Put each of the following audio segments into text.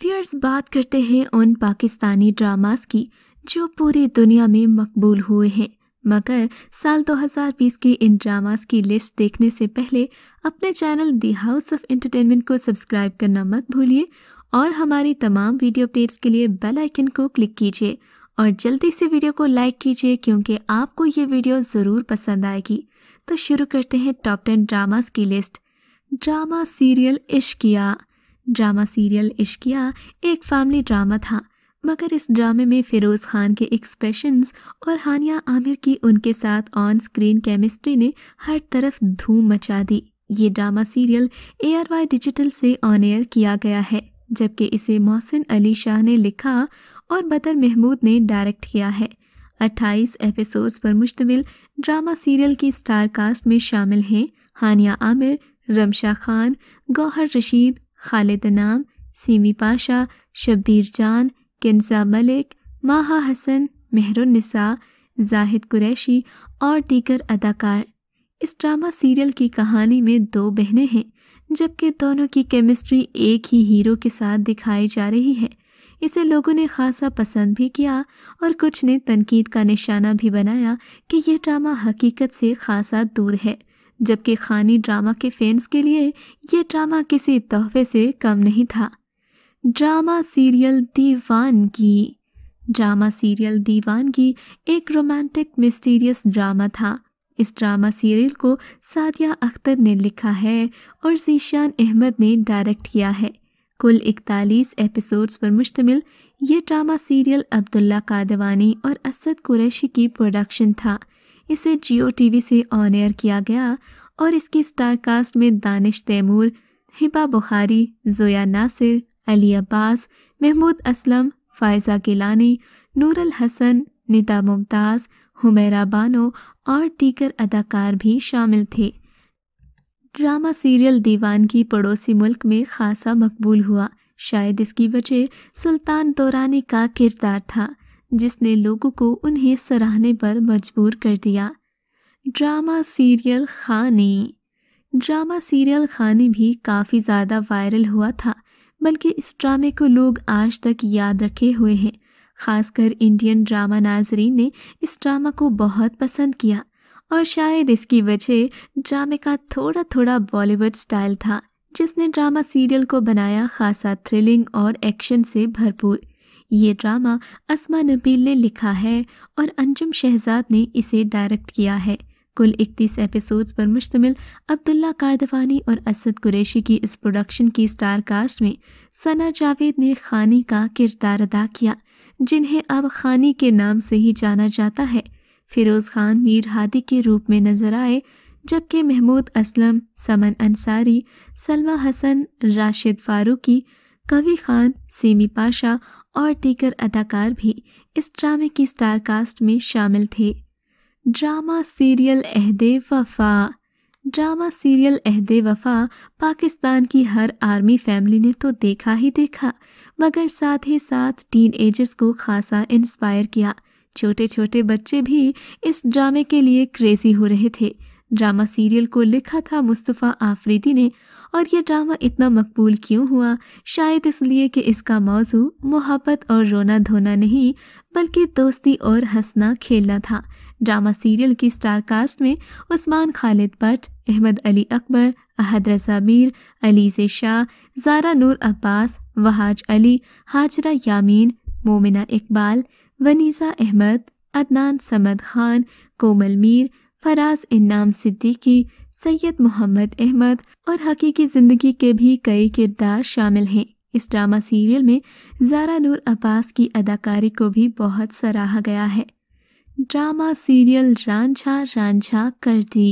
fears बात करते हैं उन पाकिस्तानी ड्रामास की जो पूरी दुनिया में मकबूल हुए हैं मगर साल 2020 के इन ड्रामास की लिस्ट देखने से पहले अपने channel the house of entertainment को सब्सक्राइब करना मत भूलिए और हमारी तमाम वीडियो अपडेट्स के लिए बेल आइकन को क्लिक कीजिए और जल्दी से वीडियो को लाइक कीजिए क्योंकि आपको ये वीडियो ज़रूर पसंद आएगी तो शुरू करते हैं टॉप टेन ड्रामास की list drama serial Ishqiya drama serial Ishqiya एक फैमिली ड्रामा था मगर इस ड्रामे में फिरोज़ खान के एक्सप्रेशंस और हानिया आमिर की उनके साथ ऑन स्क्रीन केमिस्ट्री ने हर तरफ धूम मचा दी ये drama serial A R Y digital से ऑन एयर किया गया है जबकि इसे मोहसिन अली शाह ने लिखा और बदर महमूद ने डायरेक्ट किया है 28 एपिसोड्स पर मुश्तमिल ड्रामा सीरियल की स्टार कास्ट में शामिल हैं हानिया आमिर रमशा खान गौहर रशीद खालिद नाम सीमी पाशा शब्बीर जान किन्सा मलिक माहा हसन नसा जाहिद कुरैशी और दीगर अदाकार इस ड्रामा सीरियल की कहानी में दो बहनें हैं जबकि दोनों की केमिस्ट्री एक ही हीरो के साथ दिखाई जा रही है इसे लोगों ने खासा पसंद भी किया और कुछ ने तनकीद का निशाना भी बनाया कि यह ड्रामा हकीकत से खासा दूर है जबकि खानी ड्रामा के फैंस के लिए यह ड्रामा किसी तोहफे से कम नहीं था drama serial Deewangi drama serial Deewan की एक रोमांटिक मिस्टीरियस ड्रामा था इस ड्रामा सीरियल को सादिया अख्तर ने लिखा है और जीशान अहमद ने डायरेक्ट किया है कुल 41 एपिसोड्स पर मुश्तमिल ये ड्रामा सीरियल अब्दुल्ला कादवानी और असद कुरैशी की प्रोडक्शन था इसे जियो टीवी से ऑन एयर किया गया और इसकी स्टार कास्ट में दानिश तैमूर हिबा बुखारी जोया नासिर अली अब्बास महमूद असलम फायजा गिलानी नूरल हसन निता मुमताज़ हुमेरा बानो और दीगर अदाकार भी शामिल थे ड्रामा सीरियल दीवान की पड़ोसी मुल्क में खासा मकबूल हुआ शायद इसकी वजह सुल्तान दौरानी का किरदार था जिसने लोगों को उन्हें सराहने पर मजबूर कर दिया drama serial Khaani drama serial Khaani भी काफ़ी ज़्यादा वायरल हुआ था बल्कि इस ड्रामे को लोग आज तक याद रखे हुए हैं खासकर इंडियन ड्रामा नाजरीन ने इस ड्रामा को बहुत पसंद किया और शायद इसकी वजह ड्रामे का थोड़ा थोड़ा बॉलीवुड स्टाइल था जिसने ड्रामा सीरियल को बनाया खासा थ्रिलिंग और एक्शन से भरपूर ये ड्रामा असमा नबील ने लिखा है और अंजुम शहजाद ने इसे डायरेक्ट किया है कुल इकतीस एपिसोड्स पर मुश्तमिल अब्दुल्ला कादवानी और असद कुरैशी की इस प्रोडक्शन की स्टार कास्ट में सना जावेद ने खानी का किरदार अदा किया जिन्हें अब खानी के नाम से ही जाना जाता है फिरोज़ खान मीर हादी के रूप में नजर आए जबकि महमूद असलम समन अंसारी सलमा हसन राशिद फारूकी कवि खान सेमी पाशा और दीगर अदाकार भी इस ड्रामे की स्टार कास्ट में शामिल थे ड्रामा सीरियल अहद वफा ड्रामा सीरियल अहद वफा पाकिस्तान की हर आर्मी फैमिली ने तो देखा ही देखा मगर साथ ही साथ टीन एजर्स को खासा इंस्पायर किया छोटे छोटे बच्चे भी इस ड्रामे के लिए क्रेजी हो रहे थे ड्रामा सीरियल को लिखा था मुस्तफ़ा आफरीदी ने और यह ड्रामा इतना मकबूल क्यों हुआ शायद इसलिए कि इसका मौजू मोहब्बत और रोना धोना नहीं बल्कि दोस्ती और हंसना खेलना था ड्रामा सीरियल की स्टार कास्ट में उस्मान खालिद भट्ट अहमद अली अकबर अहद रजा मीर अलीज़ शाह जारा नूर अब्बास वहाज अली हाजरा यामीन मोमिना इकबाल वनीसा अहमद अदनान समद खान कोमल मीर फराज इनाम सिद्दीकी सैयद मोहम्मद अहमद और हकीकी ज़िंदगी के भी कई किरदार शामिल हैं इस ड्रामा सीरियल में जारा नूर अब्बास की अदाकारी को भी बहुत सराहा गया है drama serial Ranjha Ranjha Kar Di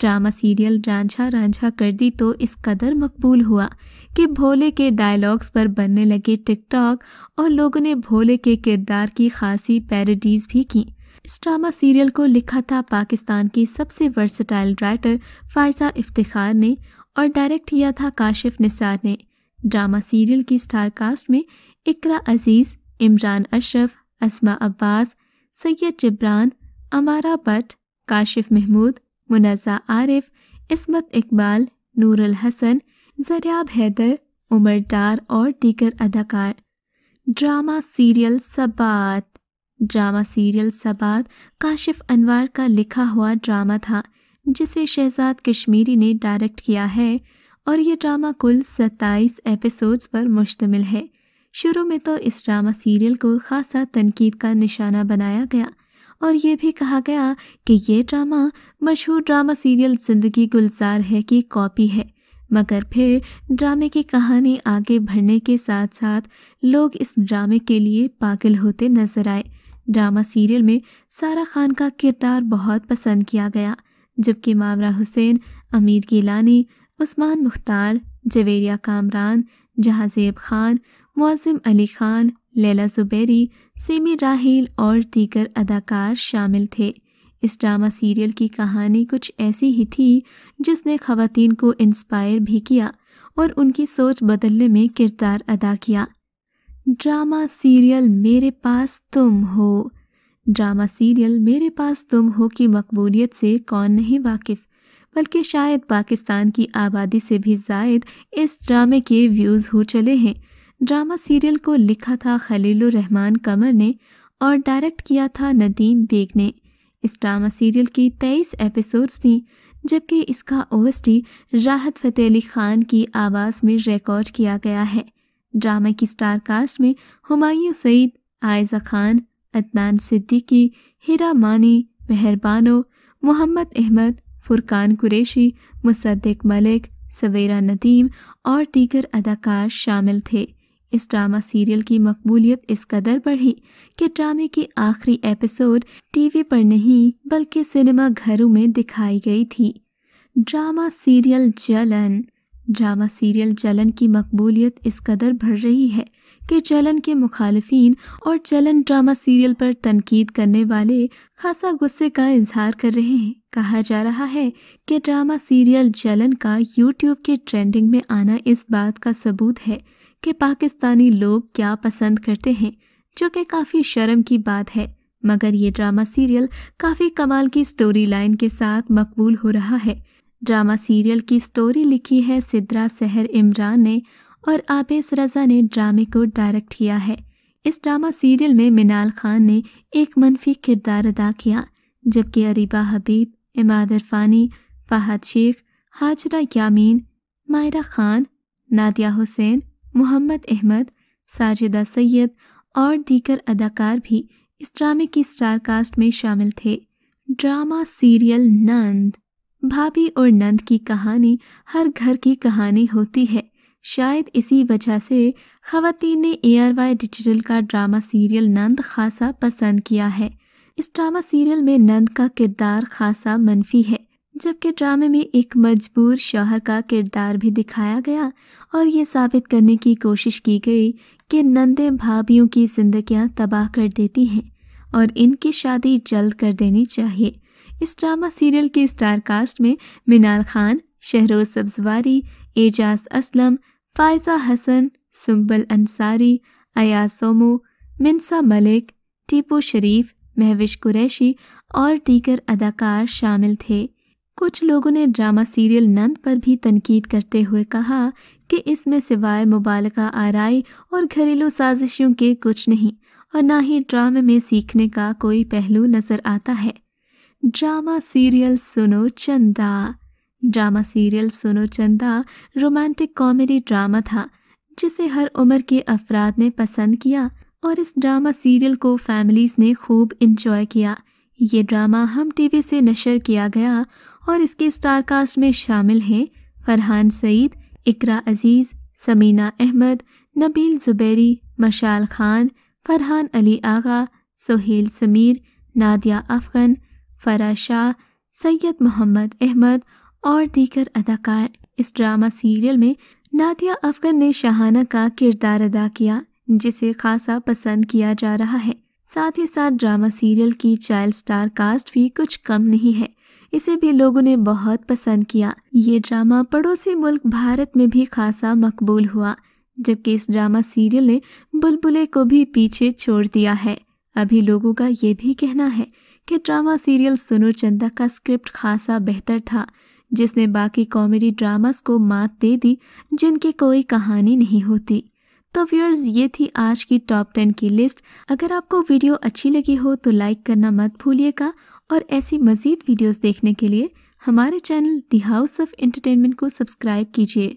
drama serial Ranjha Ranjha Kar Di तो इस कदर मकबूल हुआ कि भोले के डायलॉग्स पर बनने लगे टिकटॉक और लोगों ने भोले के किरदार की खासी पैरडीज भी की इस ड्रामा सीरियल को लिखा था पाकिस्तान की सबसे वर्सटाइल राइटर फायजा इफ्तिखार ने और डायरेक्ट किया था काशिफ निसार ने ड्रामा सीरियल की स्टार कास्ट में इकरा अजीज़ इमरान अशरफ असमा अब्बास सैयद जिब्रान अमारा भट्ट काशिफ महमूद मुनज़ा आरिफ इसमत इकबाल नूरल हसन जरियाब हैदर उमर डार और दीगर अदाकार drama serial Sabaat drama serial Sabaat Kashif Anwar का लिखा हुआ ड्रामा था जिसे शहजाद कश्मीरी ने डायरेक्ट किया है और ये ड्रामा कुल 27 एपिसोड्स पर मुश्तमिल है शुरू में तो इस ड्रामा सीरियल को खासा तनकीद का निशाना बनाया गया और ये भी कहा गया कि ये ड्रामा मशहूर ड्रामा सीरियल ज़िंदगी गुलजार है की कॉपी है मगर फिर ड्रामे की कहानी आगे बढ़ने के साथ साथ लोग इस ड्रामे के लिए पागल होते नजर आए ड्रामा सीरियल में सारा खान का किरदार बहुत पसंद किया गया जबकि मामरा हुसैन अमीर गिलानी उस्मान मुख्तार जवेरिया कामरान जहाजेब खान मुआजिम अली खान लैला जुबैरी सेमी राहील और दीगर अदाकार शामिल थे इस ड्रामा सीरियल की कहानी कुछ ऐसी ही थी जिसने खवतिन को इंस्पायर भी किया और उनकी सोच बदलने में किरदार अदा किया ड्रामा सीरियल मेरे पास तुम हो ड्रामा सीरियल मेरे पास तुम हो की मकबूलियत से कौन नहीं वाकिफ़ बल्कि शायद पाकिस्तान की आबादी से भी जायद इस ड्रामे के व्यूज़ हो चले हैं ड्रामा सीरियल को लिखा था खलील रहमान कमर ने और डायरेक्ट किया था नदीम बेग ने इस ड्रामा सीरियल की तेईस एपिसोड्स थी जबकि इसका ओएसटी राहत फतेह अली ख़ान की आवाज़ में रिकॉर्ड किया गया है ड्रामे की स्टार कास्ट में हुमायूं सईद आयजा खान अदनान सिद्दीकी हिरा मानी मेहरबानो मोहम्मद अहमद फुरकान कुरैशी मुसद्दिक मलिक सवेरा नदीम और दीगर अदाकार शामिल थे इस ड्रामा सीरियल की मकबूलियत इस कदर बढ़ी कि ड्रामे के आखिरी एपिसोड टीवी पर नहीं बल्कि सिनेमा घरों में दिखाई गई थी drama serial Jalan drama serial Chalan की मकबूलियत इस कदर बढ़ रही है कि चलन के मुखालफी और चलन ड्रामा सीरियल पर तनकीद करने वाले खासा गुस्से का इजहार कर रहे हैं कहा जा रहा है कि ड्रामा सीरियल चलन का यूट्यूब के ट्रेंडिंग में आना इस बात का सबूत है कि पाकिस्तानी लोग क्या पसंद करते हैं जो कि काफ़ी शर्म की बात है मगर ये ड्रामा सीरियल काफ़ी कमाल की स्टोरी लाइन के साथ मकबूल हो रहा है ड्रामा सीरियल की स्टोरी लिखी है सिद्रा सहर इमरान ने और आबे रजा ने ड्रामे को डायरेक्ट किया है इस ड्रामा सीरियल में मिनाल खान ने एक मनफी किरदार अदा किया जबकि अरिबा हबीब इमाद इरफानी फहद शेख हाजरा यामीन मायरा खान नादिया हुसैन मोहम्मद अहमद साजिदा सैयद और दीगर अदाकार भी इस ड्रामे की स्टार कास्ट में शामिल थे ड्रामा सीरियल नंद भाभी और नंद की कहानी हर घर की कहानी होती है शायद इसी वजह से खातन ने ए आर वाई डिजिटल का ड्रामा सीरियल नंद खासा पसंद किया है इस ड्रामा सीरियल में नंद का किरदार खासा मनफी है जबकि ड्रामे में एक मजबूर शोहर का किरदार भी दिखाया गया और ये साबित करने की कोशिश की गई कि नंदें भाभीियों की जिंदगियां तबाह कर देती हैं और इनकी शादी जल्द कर देनी चाहिए इस ड्रामा सीरियल के स्टार कास्ट में मिनाल खान शहरोज सब्जवारी एजाज असलम फायजा हसन सुम्बल अंसारी अयाज सोमो मिनसा मलिक टीपू शरीफ महविश कुरैशी और दीगर अदाकार शामिल थे कुछ लोगों ने ड्रामा सीरियल नंद पर भी तनकीद करते हुए कहा कि इसमें सिवाय मुबालक आरई और घरेलू साजिशों के कुछ नहीं और ना ही ड्रामे में सीखने का कोई पहलू नज़र आता है ड्रामा सीरियल सुनो चंदा ड्रामा सीरियल सुनो चंदा रोमांटिक कॉमेडी ड्रामा था जिसे हर उम्र के अफराद ने पसंद किया और इस ड्रामा सीरियल को फैमिलीज़ ने खूब इंजॉय किया ये ड्रामा हम टीवी से नशर किया गया और इसके स्टारकास्ट में शामिल हैं फरहान सईद इकरा अजीज़ समीना अहमद नबील ज़ुबैरी मशाल खान फरहान अली आगा सोहेल समीर नादिया अफगन फरा शाह सैयद मोहम्मद अहमद और दीगर अदाकार इस ड्रामा सीरियल में नादिया अफगन ने शाहाना का किरदार अदा किया जिसे खासा पसंद किया जा रहा है साथ ही साथ ड्रामा सीरियल की चाइल्ड स्टार कास्ट भी कुछ कम नहीं है इसे भी लोगों ने बहुत पसंद किया ये ड्रामा पड़ोसी मुल्क भारत में भी खासा मकबूल हुआ जबकि इस ड्रामा सीरियल ने बुलबुले को भी पीछे छोड़ दिया है अभी लोगों का ये भी कहना है कि ड्रामा सीरियल सुनो चंदा का स्क्रिप्ट खासा बेहतर था जिसने बाकी कॉमेडी ड्रामास को मात दे दी जिनकी कोई कहानी नहीं होती तो व्यूअर्स ये थी आज की टॉप टेन की लिस्ट अगर आपको वीडियो अच्छी लगी हो तो लाइक करना मत भूलिएगा और ऐसी मज़ीद वीडियोस देखने के लिए हमारे channel the house of entertainment को सब्सक्राइब कीजिए